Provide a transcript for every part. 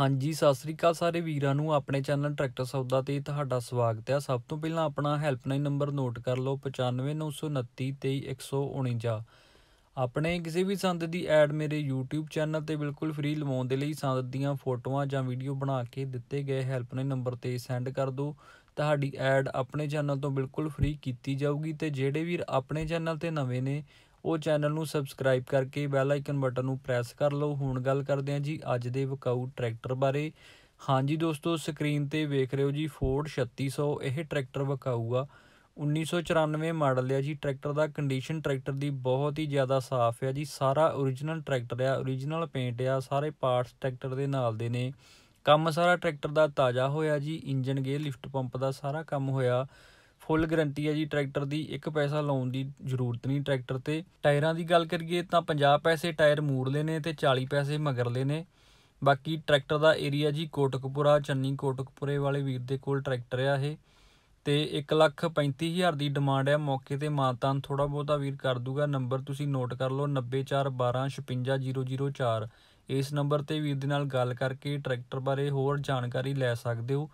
ਹਾਂਜੀ ਸਤਿ ਸ੍ਰੀ ਅਕਾਲ ਸਾਰੇ ਵੀਰਾਂ ਨੂੰ ਆਪਣੇ ਚੈਨਲ ਟਰੈਕਟਰ ਸੌਦਾ ਤੇ ਤੁਹਾਡਾ ਸਵਾਗਤ ਹੈ ਸਭ ਤੋਂ ਪਹਿਲਾਂ ਆਪਣਾ ਹੈਲਪਲਾਈਨ ਨੰਬਰ ਨੋਟ ਕਰ ਲਓ 9592932149 ਆਪਣੇ ਕਿਸੇ ਵੀ ਸੰਦ ਦੀ ਐਡ ਮੇਰੇ YouTube ਚੈਨਲ ਤੇ ਬਿਲਕੁਲ ਫ੍ਰੀ ਲਵਾਉਣ ਦੇ ਲਈ ਸੰਦ ਦੀਆਂ ਫੋਟੋਆਂ ਜਾਂ ਵੀਡੀਓ ਬਣਾ ਕੇ ਦਿੱਤੇ ਗਏ ਹੈਲਪਲਾਈਨ ਨੰਬਰ ਤੇ ਸੈਂਡ ਕਰ ਦਿਓ ਤੁਹਾਡੀ ਐਡ ਆਪਣੇ ਚੈਨਲ ਤੋਂ ਬਿਲਕੁਲ ਫ੍ਰੀ ਕੀਤੀ ਜਾਊਗੀ ਤੇ ਜਿਹੜੇ ਵੀਰ ਆਪਣੇ ਚੈਨਲ ਤੇ ਨਵੇਂ ਨੇ ਉਹ ਚੈਨਲ ਨੂੰ ਸਬਸਕ੍ਰਾਈਬ ਕਰਕੇ ਬੈਲ ਆਈਕਨ ਬਟਨ ਨੂੰ ਪ੍ਰੈਸ ਕਰ ਲਓ ਹੁਣ ਗੱਲ ਕਰਦੇ ਹਾਂ ਜੀ ਅੱਜ ਦੇ ਵਿਕਾਊ ਟਰੈਕਟਰ ਬਾਰੇ ਹਾਂਜੀ ਦੋਸਤੋ ਸਕਰੀਨ ਤੇ ਵੇਖ ਰਹੇ ਹੋ ਜੀ ਫੋਰਡ 3600 ਇਹ ਟਰੈਕਟਰ ਵਿਕਾਊ ਆ 1994 ਮਾਡਲ ਆ ਜੀ ਟਰੈਕਟਰ ਦਾ ਕੰਡੀਸ਼ਨ ਟਰੈਕਟਰ ਦੀ ਬਹੁਤ ਹੀ ਜ਼ਿਆਦਾ ਸਾਫ਼ ਆ ਜੀ ਸਾਰਾ origignal ਟਰੈਕਟਰ ਆ origignal ਪੇਂਟ ਆ ਸਾਰੇ ਪਾਰਟਸ ਟਰੈਕਟਰ ਦੇ ਨਾਲ ਦੇ ਨੇ ਕੰਮ ਸਾਰਾ ਟਰੈਕਟਰ ਦਾ ਤਾਜ਼ਾ ਹੋਇਆ ਜੀ ਇੰਜਨ ਗੇਅਰ ਲਿਫਟ ਪੰਪ ਦਾ ਸਾਰਾ ਕੰਮ ਹੋਇਆ ਫੁੱਲ ਗਰੰਟੀ ਹੈ ਜੀ ਟਰੈਕਟਰ ਦੀ ਇੱਕ ਪੈਸਾ ਲਾਉਣ ਦੀ ਜ਼ਰੂਰਤ ਨਹੀਂ ਟਰੈਕਟਰ ਤੇ ਟਾਇਰਾਂ ਦੀ ਗੱਲ ਕਰੀਏ ਤਾਂ 50 ਪੈਸੇ ਟਾਇਰ ਮੂਰਲੇ ਨੇ ਤੇ 40 ਪੈਸੇ ਮਗਰਲੇ ਨੇ ਬਾਕੀ ਟਰੈਕਟਰ ਦਾ ਏਰੀਆ ਜੀ ਕੋਟਕਪੁਰਾ ਚੰਨੀ ਕੋਟਕਪੁਰੇ ਵਾਲੇ ਵੀਰ ਦੇ ਕੋਲ ਟਰੈਕਟਰ ਆ ਇਹ ਤੇ 135000 ਦੀ ਡਿਮਾਂਡ ਹੈ ਮੌਕੇ ਤੇ ਮਾਤਾਨ ਥੋੜਾ ਬਹੁਤਾ ਵੀਰ ਕਰ ਦੂਗਾ ਨੰਬਰ ਤੁਸੀਂ ਨੋਟ ਕਰ ਲਓ 9412565004 ਇਸ ਨੰਬਰ ਤੇ ਵੀਰ ਦੇ ਨਾਲ ਗੱਲ ਕਰਕੇ ਟਰੈਕਟਰ ਬਾਰੇ ਹੋਰ ਜਾਣਕਾਰੀ ਲੈ ਸਕਦੇ ਹੋ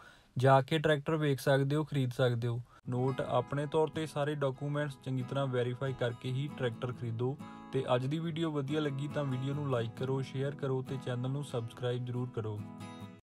ਜਾ ਕੇ ਟਰੈਕਟਰ ਵੇਖ ਸਕਦੇ ਹੋ ਖਰੀਦ ਸਕਦੇ ਹੋ ਨੋਟ ਆਪਣੇ ਤੌਰ ਤੇ ਸਾਰੇ ਡਾਕੂਮੈਂਟਸ ਚੰਗੀ ਤਰ੍ਹਾਂ ਵੈਰੀਫਾਈ ਕਰਕੇ ਹੀ ਟਰੈਕਟਰ ਖਰੀਦੋ ਤੇ ਅੱਜ ਦੀ ਵੀਡੀਓ ਵਧੀਆ ਲੱਗੀ ਤਾਂ ਵੀਡੀਓ ਨੂੰ ਲਾਈਕ ਕਰੋ ਸ਼ੇਅਰ ਕਰੋ ਤੇ ਚੈਨਲ ਨੂੰ ਸਬਸਕ੍ਰਾਈਬ ਜਰੂਰ ਕਰੋ